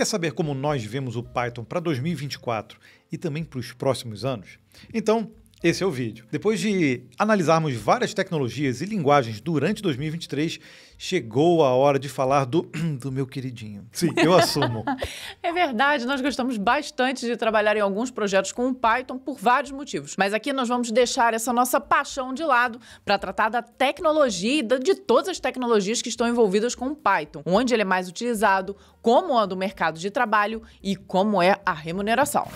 Quer saber como nós vemos o Python para 2024 e também para os próximos anos? Então, esse é o vídeo. Depois de analisarmos várias tecnologias e linguagens durante 2023, chegou a hora de falar do, do meu queridinho. Sim, eu assumo. é verdade, nós gostamos bastante de trabalhar em alguns projetos com o Python por vários motivos. Mas aqui nós vamos deixar essa nossa paixão de lado para tratar da tecnologia e de todas as tecnologias que estão envolvidas com o Python, onde ele é mais utilizado, como anda é o mercado de trabalho e como é a remuneração.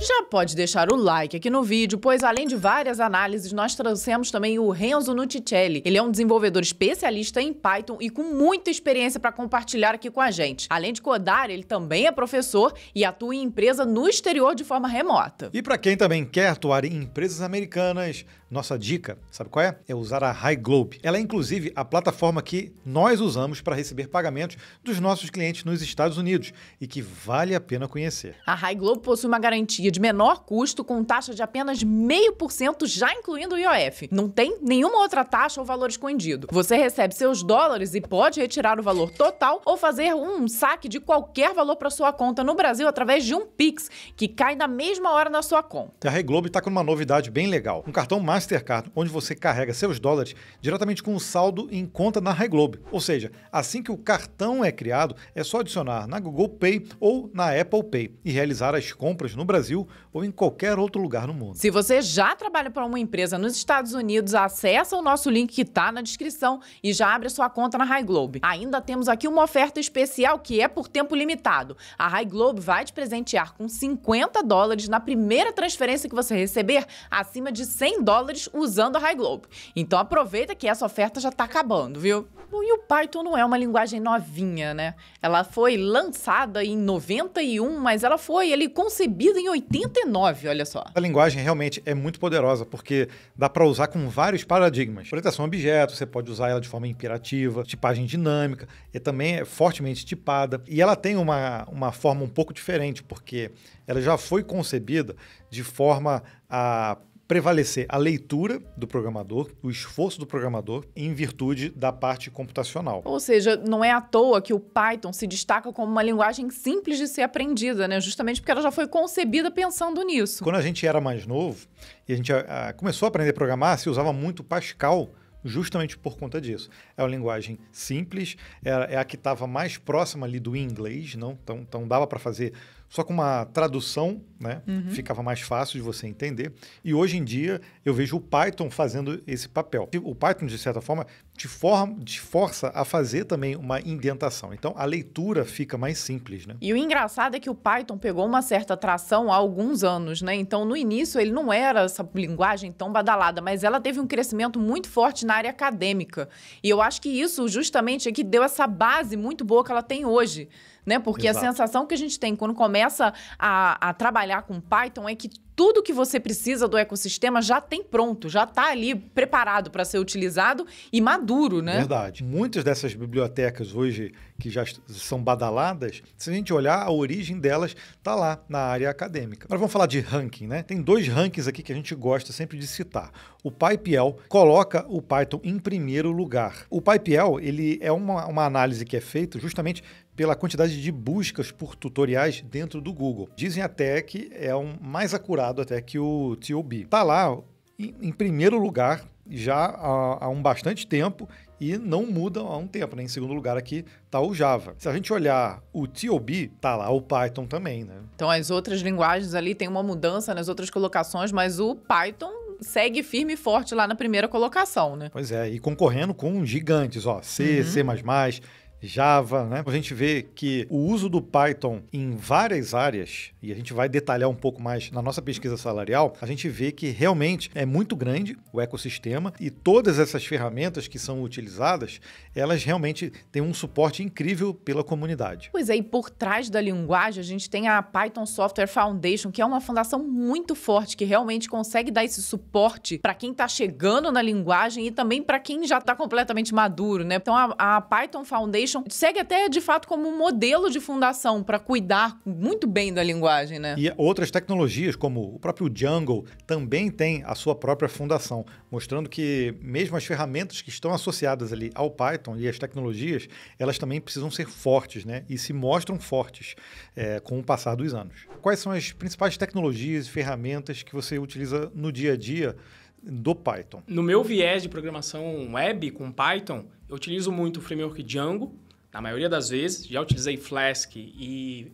Já pode deixar o like aqui no vídeo, pois além de várias análises, nós trouxemos também o Renzo Nuticelli. Ele é um desenvolvedor especialista em Python e com muita experiência para compartilhar aqui com a gente. Além de codar, ele também é professor e atua em empresa no exterior de forma remota. E para quem também quer atuar em empresas americanas, nossa dica, sabe qual é? É usar a High Globe. Ela é inclusive a plataforma que nós usamos para receber pagamentos dos nossos clientes nos Estados Unidos e que vale a pena conhecer. A High Globe possui uma garantia conseguir de menor custo com taxa de apenas 0,5%, já incluindo o IOF. Não tem nenhuma outra taxa ou valor escondido. Você recebe seus dólares e pode retirar o valor total ou fazer um saque de qualquer valor para sua conta no Brasil através de um Pix, que cai na mesma hora na sua conta. A Rei Globe está com uma novidade bem legal: um cartão Mastercard, onde você carrega seus dólares diretamente com o saldo em conta na Rei Globe. Ou seja, assim que o cartão é criado, é só adicionar na Google Pay ou na Apple Pay e realizar as compras no Brasil Brasil ou em qualquer outro lugar no mundo. Se você já trabalha para uma empresa nos Estados Unidos, acessa o nosso link que está na descrição e já abre sua conta na High Globe. Ainda temos aqui uma oferta especial que é por tempo limitado. A High Globe vai te presentear com 50 dólares na primeira transferência que você receber acima de 100 dólares usando a High Globe. Então aproveita que essa oferta já está acabando, viu? Bom, e o Python não é uma linguagem novinha, né? Ela foi lançada em 91, mas ela foi ali concebida em 80 89, olha só. A linguagem realmente é muito poderosa, porque dá para usar com vários paradigmas. Proteção objeto, você pode usar ela de forma imperativa, tipagem dinâmica, e também é fortemente tipada. E ela tem uma, uma forma um pouco diferente, porque ela já foi concebida de forma a prevalecer a leitura do programador, o esforço do programador, em virtude da parte computacional. Ou seja, não é à toa que o Python se destaca como uma linguagem simples de ser aprendida, né? Justamente porque ela já foi concebida pensando nisso. Quando a gente era mais novo e a gente a, ah, a, ah, começou a aprender a programar, se usava muito Pascal justamente por conta disso. É uma linguagem simples, é, é a que estava mais próxima ali do inglês, não? Então, então dava para fazer só com uma tradução, né? Uhum. Ficava mais fácil de você entender. E hoje em dia eu vejo o Python fazendo esse papel. O Python, de certa forma, te, forma, te força a fazer também uma indentação. Então a leitura fica mais simples, né? E o engraçado é que o Python pegou uma certa tração há alguns anos, né? Então no início ele não era essa linguagem tão badalada, mas ela teve um crescimento muito forte na área acadêmica. E eu acho que isso justamente é que deu essa base muito boa que ela tem hoje né? Porque Exato. a sensação que a gente tem quando começa a, a trabalhar com Python é que tudo que você precisa do ecossistema já tem pronto, já está ali preparado para ser utilizado e maduro, né? Verdade. Muitas dessas bibliotecas hoje que já são badaladas, se a gente olhar a origem delas, está lá na área acadêmica. Agora vamos falar de ranking, né? Tem dois rankings aqui que a gente gosta sempre de citar. O PyPL coloca o Python em primeiro lugar. O PyPL ele é uma, uma análise que é feita justamente pela quantidade de buscas por tutoriais dentro do Google. Dizem até que é um mais acurado até que o TOB. está lá em primeiro lugar já há, há um bastante tempo e não mudam há um tempo. Né? Em segundo lugar aqui está o Java. Se a gente olhar o TOB, está lá o Python também, né? Então as outras linguagens ali tem uma mudança nas outras colocações, mas o Python segue firme e forte lá na primeira colocação, né? Pois é, e concorrendo com gigantes, ó, C, uhum. C++, Java, né? A gente vê que o uso do Python em várias áreas, e a gente vai detalhar um pouco mais na nossa pesquisa salarial, a gente vê que realmente é muito grande o ecossistema e todas essas ferramentas que são utilizadas, elas realmente têm um suporte incrível pela comunidade. Pois é, e por trás da linguagem a gente tem a Python Software Foundation, que é uma fundação muito forte que realmente consegue dar esse suporte para quem está chegando na linguagem e também para quem já está completamente maduro, né? Então a, a Python Foundation Foundation segue até de fato como um modelo de fundação para cuidar muito bem da linguagem, né? E outras tecnologias, como o próprio Django, também tem a sua própria fundação, mostrando que mesmo as ferramentas que estão associadas ali ao Python e as tecnologias, elas também precisam ser fortes, né? E se mostram fortes é, com o passar dos anos. Quais são as principais tecnologias e ferramentas que você utiliza no dia a dia do Python? No meu viés de programação web com Python, eu utilizo muito o framework Django, na maioria das vezes. Já utilizei Flask e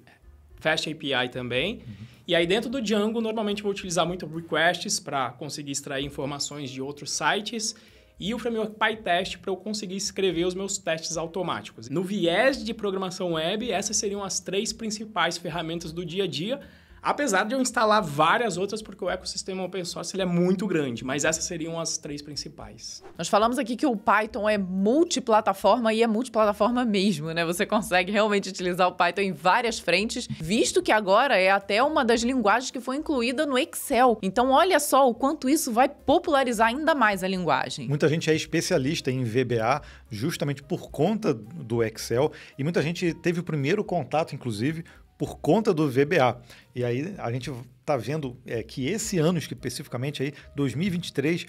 Fast API também. Uhum. E aí dentro do Django, normalmente vou utilizar muito requests para conseguir extrair informações de outros sites e o framework PyTest para eu conseguir escrever os meus testes automáticos. No viés de programação web, essas seriam as três principais ferramentas do dia a dia. Apesar de eu instalar várias outras, porque o ecossistema open source ele é muito grande, mas essas seriam as três principais. Nós falamos aqui que o Python é multiplataforma e é multiplataforma mesmo, né? Você consegue realmente utilizar o Python em várias frentes, visto que agora é até uma das linguagens que foi incluída no Excel. Então, olha só o quanto isso vai popularizar ainda mais a linguagem. Muita gente é especialista em VBA justamente por conta do Excel e muita gente teve o primeiro contato, inclusive, por conta do VBA. E aí a gente está vendo é, que esse ano especificamente, aí, 2023,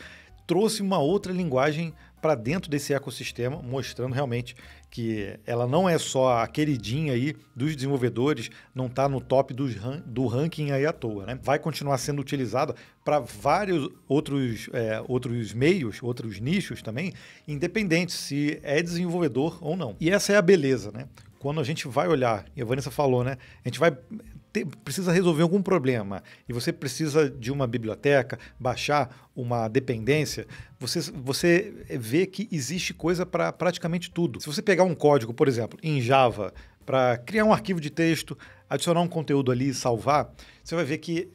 trouxe uma outra linguagem para dentro desse ecossistema, mostrando realmente que ela não é só a queridinha aí dos desenvolvedores, não está no top do ranking aí à toa, né? Vai continuar sendo utilizada para vários outros, é, outros meios, outros nichos também, independente se é desenvolvedor ou não. E essa é a beleza, né? quando a gente vai olhar, e a Vanessa falou, né? A gente vai ter, precisa resolver algum problema e você precisa de uma biblioteca, baixar uma dependência, você, você vê que existe coisa para praticamente tudo. Se você pegar um código, por exemplo, em Java, para criar um arquivo de texto, adicionar um conteúdo ali e salvar, você vai ver que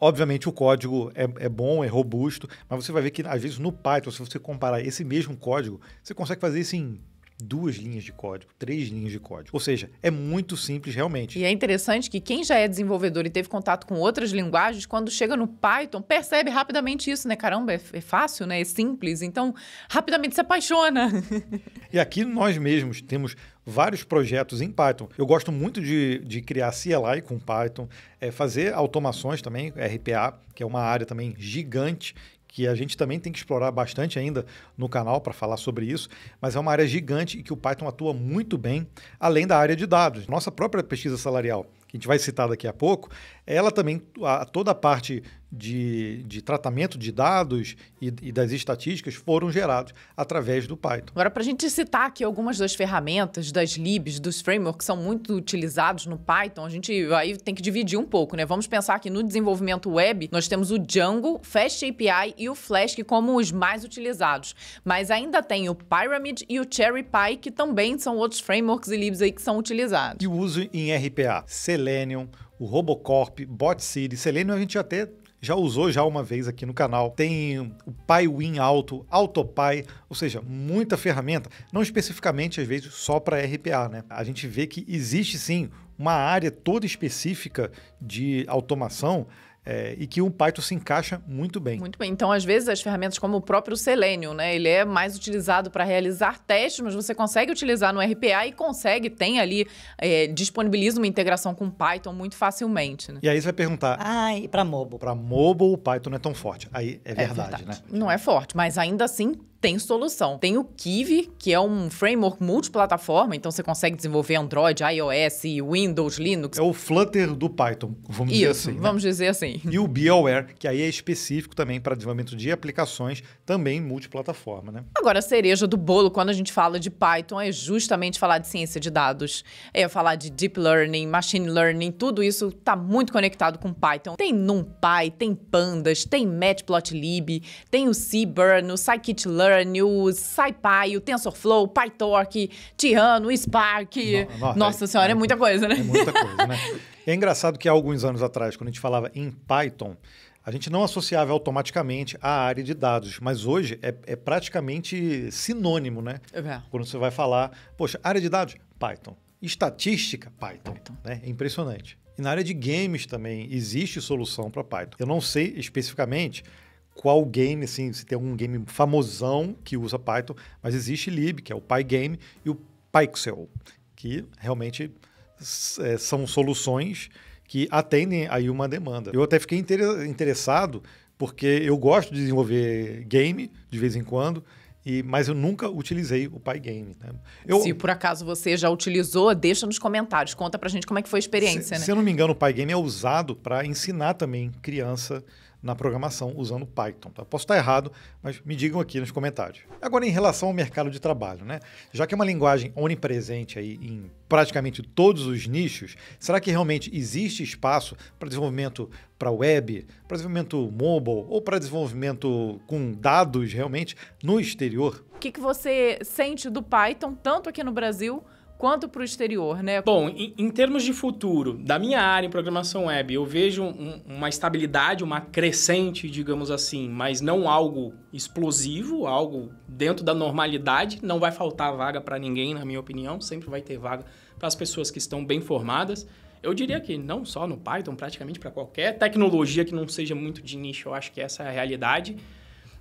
Obviamente o código é, é, bom, é robusto, mas você vai ver que às vezes no Python, se você comparar esse mesmo código, você consegue fazer isso em duas linhas de código, três linhas de código. Ou seja, é muito simples realmente. E é interessante que quem já é desenvolvedor e teve contato com outras linguagens, quando chega no Python, percebe rapidamente isso, né? Caramba, é, é fácil, né? É simples. Então, rapidamente se apaixona. e aqui nós mesmos temos vários projetos em Python. Eu gosto muito de, de criar CLI com Python, é, fazer automações também, RPA, que é uma área também gigante que a gente também tem que explorar bastante ainda no canal para falar sobre isso, mas é uma área gigante e que o Python atua muito bem, além da área de dados. Nossa própria pesquisa salarial, que a gente vai citar daqui a pouco, ela também, a, toda a parte de, de tratamento de dados e, e, das estatísticas foram gerados através do Python. Agora, para a gente citar aqui algumas das ferramentas, das libs, dos frameworks que são muito utilizados no Python, a gente aí tem que dividir um pouco, né? Vamos pensar que no desenvolvimento web nós temos o Django, Fast API e o Flask como os mais utilizados. Mas ainda tem o Pyramid e o Cherry Pie, que também são outros frameworks e libs aí que são utilizados. E o uso em RPA, Selenium, o Robocorp, Bot City, Selenium a gente até já usou já uma vez aqui no canal. Tem o PyWin Auto, AutoPy, ou seja, muita ferramenta, não especificamente às vezes só para RPA, né? A gente vê que existe sim uma área toda específica de automação é, e que o Python se encaixa muito bem. Muito bem. Então, às vezes, as ferramentas como o próprio Selenium, né? Ele é mais utilizado para realizar testes, mas você consegue utilizar no RPA e consegue, tem ali, é, disponibiliza uma integração com Python muito facilmente. Né? E aí você vai perguntar... Ah, e para mobile? Para mobile, o Python não é tão forte. Aí é, é verdade, é verdade. né? Não é forte, mas ainda assim tem solução. Tem o Kiwi, que é um framework multiplataforma, então você consegue desenvolver Android, iOS, Windows, Linux. É o Flutter do Python, vamos Isso, dizer assim. Né? dizer assim. E o BioWare, que aí é específico também para desenvolvimento de aplicações, também multiplataforma, né? Agora, a cereja do bolo, quando a gente fala de Python, é justamente falar de ciência de dados, é falar de deep learning, machine learning, tudo isso está muito conectado com Python. Tem NumPy, tem Pandas, tem Matplotlib, tem o Seaburn, o Scikit-learn, News, SciPy, o TensorFlow, PyTorch, Tirano, o Spark. Nossa, Nossa é, senhora, é, é muita coisa, né? É muita coisa, né? é engraçado que há alguns anos atrás, quando a gente falava em Python, a gente não associava automaticamente à área de dados, mas hoje é, é praticamente sinônimo, né? É. Quando você vai falar, poxa, área de dados, Python. Estatística, Python. Python. Né? É impressionante. E na área de games também existe solução para Python. Eu não sei especificamente qual game, assim, se tem algum game famosão que usa Python, mas existe lib, que é o Pygame, e o Pixel, que realmente é, são soluções que atendem aí uma demanda. Eu até fiquei interessado porque eu gosto de desenvolver game de vez em quando, e, mas eu nunca utilizei o Pygame. Né? Eu, se por acaso você já utilizou, deixa nos comentários, conta pra gente como é que foi a experiência. Se, né? se eu não me engano, o Pygame é usado para ensinar também criança na programação usando Python. Tá? Posso estar errado, mas me digam aqui nos comentários. Agora, em relação ao mercado de trabalho, né? já que é uma linguagem onipresente aí em praticamente todos os nichos, será que realmente existe espaço para desenvolvimento para web, para desenvolvimento mobile ou para desenvolvimento com dados realmente no exterior? O que, que você sente do Python, tanto aqui no Brasil quanto para o exterior, né? Bom, em, em, termos de futuro, da minha área em programação web, eu vejo um, uma estabilidade, uma crescente, digamos assim, mas não algo explosivo, algo dentro da normalidade. Não vai faltar vaga para ninguém, na minha opinião. Sempre vai ter vaga para as pessoas que estão bem formadas. Eu diria que não só no Python, praticamente para qualquer tecnologia que não seja muito de nicho, eu acho que essa é a realidade.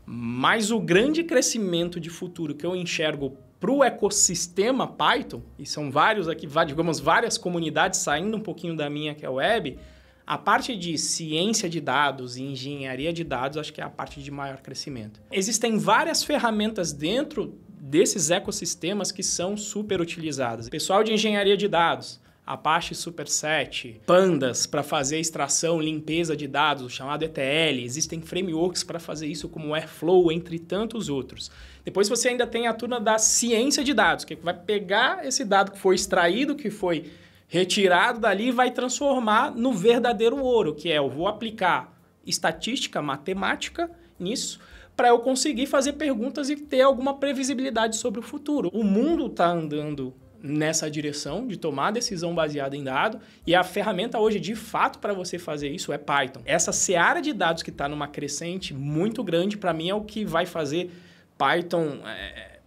Mas o grande crescimento de futuro que eu enxergo para o ecossistema Python, e são vários aqui, digamos, várias comunidades saindo um pouquinho da minha, que é a web, a parte de ciência de dados e engenharia de dados, acho que é a parte de maior crescimento. Existem várias ferramentas dentro desses ecossistemas que são super utilizadas. Pessoal de engenharia de dados, Apache Superset, pandas para fazer extração, limpeza de dados, chamado ETL. Existem frameworks para fazer isso, como Airflow, entre tantos outros. Depois você ainda tem a turma da ciência de dados, que vai pegar esse dado que foi extraído, que foi retirado dali, e vai transformar no verdadeiro ouro, que é eu vou aplicar estatística, matemática nisso, para eu conseguir fazer perguntas e ter alguma previsibilidade sobre o futuro. O mundo está andando nessa direção de tomar decisão baseada em dado e a ferramenta hoje de fato para você fazer isso é Python. Essa seara de dados que está numa crescente muito grande para mim é o que vai fazer Python é,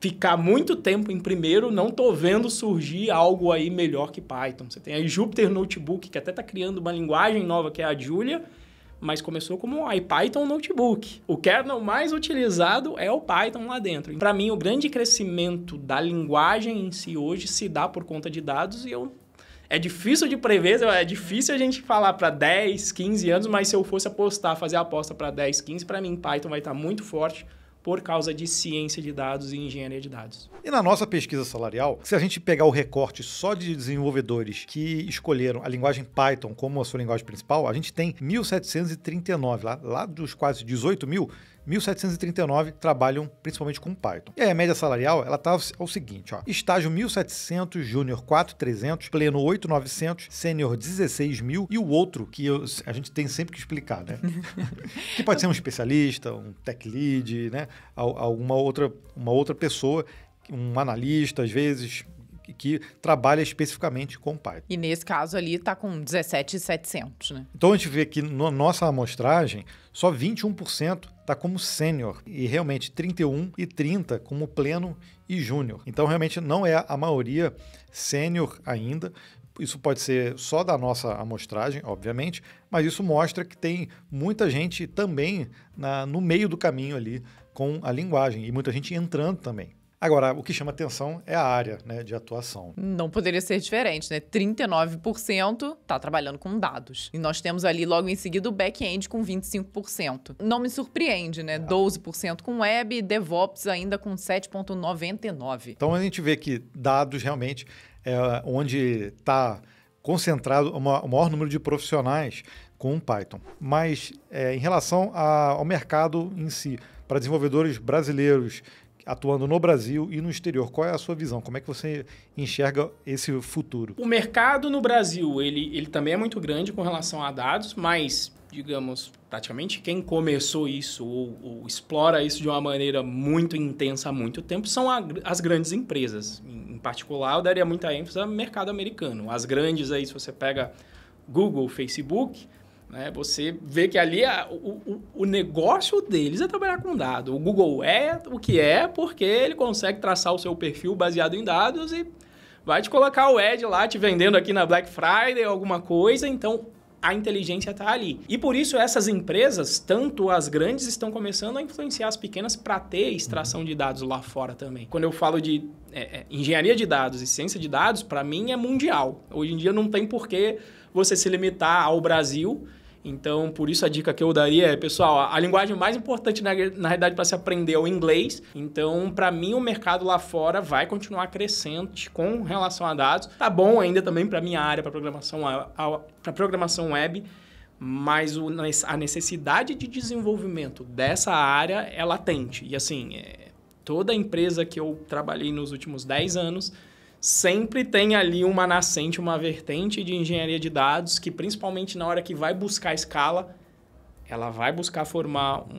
ficar muito tempo em primeiro. Não estou vendo surgir algo aí melhor que Python. Você tem aí Jupyter Notebook que até está criando uma linguagem nova que é a Julia mas começou como um IPython Notebook. O kernel mais utilizado é o Python lá dentro. Para mim, o grande crescimento da linguagem em si hoje se dá por conta de dados e eu é difícil de prever, é difícil a gente falar para 10, 15 anos, mas se eu fosse apostar, fazer a aposta para 10, 15, para mim Python vai estar tá muito forte por causa de ciência de dados e engenharia de dados. E na nossa pesquisa salarial, se a gente pegar o recorte só de desenvolvedores que escolheram a linguagem Python como a sua linguagem principal, a gente tem 1.739, lá, lá dos quase 18 mil, 1.739 trabalham principalmente com Python. E aí a média salarial, ela tá ao seguinte, ó. Estágio 1.700, júnior 4.300, pleno 8.900, sênior 16.000 e o outro que eu, a gente tem sempre que explicar, né? que pode ser um especialista, um tech lead, né? alguma outra, uma outra pessoa, um analista, às vezes, que trabalha especificamente com Python. E nesse caso ali está com 17,700, né? Então a gente vê que na no nossa amostragem, só 21% está como sênior e realmente 31 e 30 como pleno e júnior. Então realmente não é a maioria sênior ainda. Isso pode ser só da nossa amostragem, obviamente, mas isso mostra que tem muita gente também na, no meio do caminho ali com a linguagem e muita gente entrando também. Agora, o que chama atenção é a área né, de atuação. Não poderia ser diferente, né? 39% está trabalhando com dados. E nós temos ali logo em seguida o back-end com 25%. Não me surpreende, né? É. Tá. 12% com web e DevOps ainda com 7,99%. Então a gente vê que dados realmente é onde está concentrado o maior número de profissionais com Python. Mas é, em relação a, ao mercado em si, para desenvolvedores brasileiros atuando no Brasil e no exterior, qual é a sua visão? Como é que você enxerga esse futuro? O mercado no Brasil ele, ele também é muito grande com relação a dados, mas digamos praticamente quem começou isso ou, ou explora isso de uma maneira muito intensa há muito tempo são a, as grandes empresas. Em, em particular, eu daria muita ênfase ao mercado americano. As grandes aí, se você pega Google, Facebook, né? Você vê que ali a, o, o, negócio deles é trabalhar com dado. O Google é o que é porque ele consegue traçar o seu perfil baseado em dados e vai te colocar o ad lá te vendendo aqui na Black Friday alguma coisa. Então, a inteligência está ali. E por isso essas empresas, tanto as grandes, estão começando a influenciar as pequenas para ter extração de dados lá fora também. Quando eu falo de é, é, engenharia de dados e ciência de dados, para mim é mundial. Hoje em dia não tem porquê você se limitar ao Brasil então, por isso a dica que eu daria é, pessoal, a linguagem mais importante na, na realidade para se aprender é o inglês. Então, para mim, o mercado lá fora vai continuar crescente com relação a dados. Tá bom ainda também para minha área, para programação, para programação web, mas o, a necessidade de desenvolvimento dessa área é latente. E assim, é, toda empresa que eu trabalhei nos últimos 10 anos sempre tem ali uma nascente, uma vertente de engenharia de dados que, principalmente na hora que vai buscar escala, ela vai buscar formar um,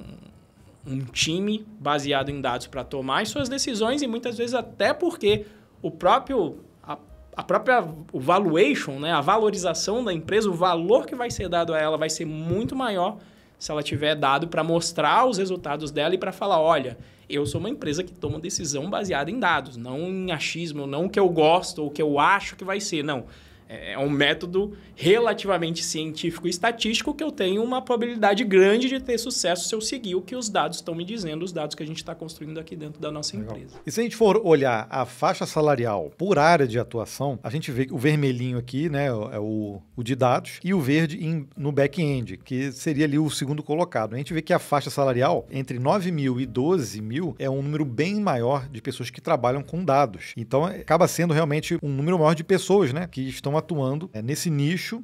um time baseado em dados para tomar suas decisões e muitas vezes até porque o próprio a, a própria o valuation, né, a valorização da empresa, o valor que vai ser dado a ela vai ser muito maior se ela tiver dado para mostrar os resultados dela e para falar, olha, eu sou uma empresa que toma decisão baseada em dados, não em achismo, não o que eu gosto ou o que eu acho que vai ser, não. É, é um método relativamente científico e estatístico que eu tenho uma probabilidade grande de ter sucesso se eu seguir o que os dados estão me dizendo, os dados que a gente está construindo aqui dentro da nossa Legal. empresa. E se a gente for olhar a faixa salarial por área de atuação, a gente vê que o vermelhinho aqui né, é o, o de dados e o verde em, no back-end, que seria ali o segundo colocado. A gente vê que a faixa salarial entre 9 mil e 12 mil é um número bem maior de pessoas que trabalham com dados. Então é, acaba sendo realmente um número maior de pessoas né, que estão atuando né, nesse nicho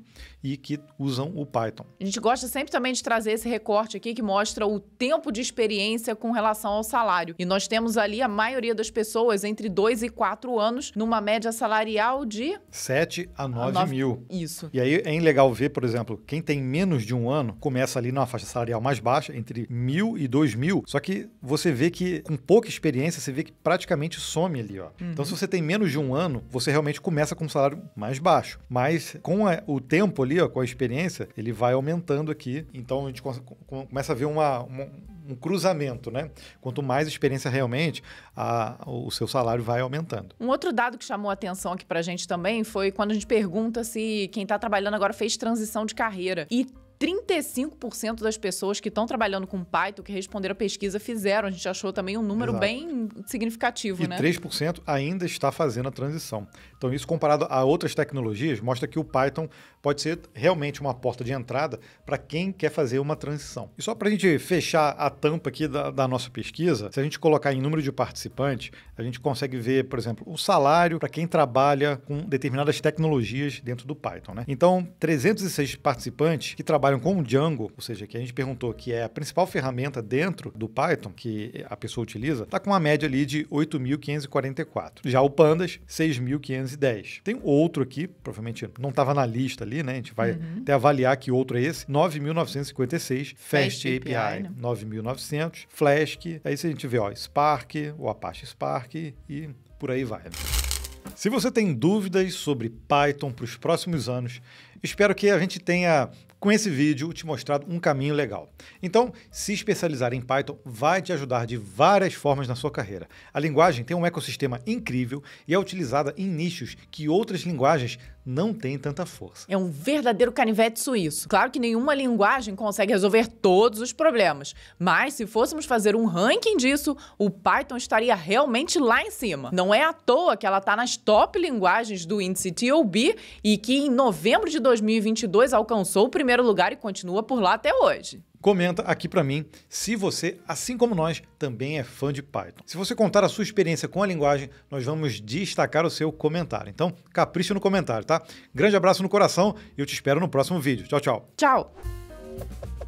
e que usam o Python. A gente gosta sempre também de trazer esse recorte aqui que mostra o tempo de experiência com relação ao salário. E nós temos ali a maioria das pessoas entre 2 e 4 anos numa média salarial de 7 a 9, mil. Isso. E aí é legal ver, por exemplo, quem tem menos de um ano começa ali numa faixa salarial mais baixa, entre mil e dois mil. Só que você vê que com pouca experiência, você vê que praticamente some ali, ó. Uhum. Então, se você tem menos de um ano, você realmente começa com um salário mais baixo. Mas com a, o tempo ali, ó, com a experiência, ele vai aumentando aqui. Então a gente começa a ver uma, uma um cruzamento, né? Quanto mais experiência realmente, a, o seu salário vai aumentando. Um outro dado que chamou a atenção aqui pra gente também foi quando a gente pergunta se quem tá trabalhando agora fez transição de carreira. E 35% das pessoas que estão trabalhando com Python, que responderam a pesquisa, fizeram. A gente achou também um número Exato. bem significativo, e né? 3% ainda está fazendo a transição. Então, isso comparado a outras tecnologias, mostra que o Python pode ser realmente uma porta de entrada para quem quer fazer uma transição. E só para a gente fechar a tampa aqui da, da nossa pesquisa, se a gente colocar em número de participantes, a gente consegue ver, por exemplo, o salário para quem trabalha com determinadas tecnologias dentro do Python, né? Então, 306 participantes que trabalham trabalham com o Django, ou seja, que a gente perguntou que é a principal ferramenta dentro do Python que a pessoa utiliza, está com uma média ali de 8.544. Já o Pandas, 6.510. Tem outro aqui, provavelmente não estava na lista ali, né? A gente vai uhum. até avaliar que outro é esse, 9.956, Fast, Fast API, API né? 9.900, Flask, aí se a gente vê, ó, Spark, o Apache Spark e por aí vai. Né? Se você tem dúvidas sobre Python para os próximos anos, Espero que a gente tenha, com esse vídeo, te mostrado um caminho legal. Então, se especializar em Python vai te ajudar de várias formas na sua carreira. A linguagem tem um ecossistema incrível e é utilizada em nichos que outras linguagens não tem tanta força. É um verdadeiro canivete suíço. Claro que nenhuma linguagem consegue resolver todos os problemas, mas se fôssemos fazer um ranking disso, o Python estaria realmente lá em cima. Não é à toa que ela está nas top linguagens do índice TOB e que em novembro de 2022 alcançou o primeiro lugar e continua por lá até hoje. Comenta aqui para mim se você, assim como nós, também é fã de Python. Se você contar a sua experiência com a linguagem, nós vamos destacar o seu comentário. Então, capricha no comentário, tá? Grande abraço no coração e eu te espero no próximo vídeo. Tchau, tchau. Tchau.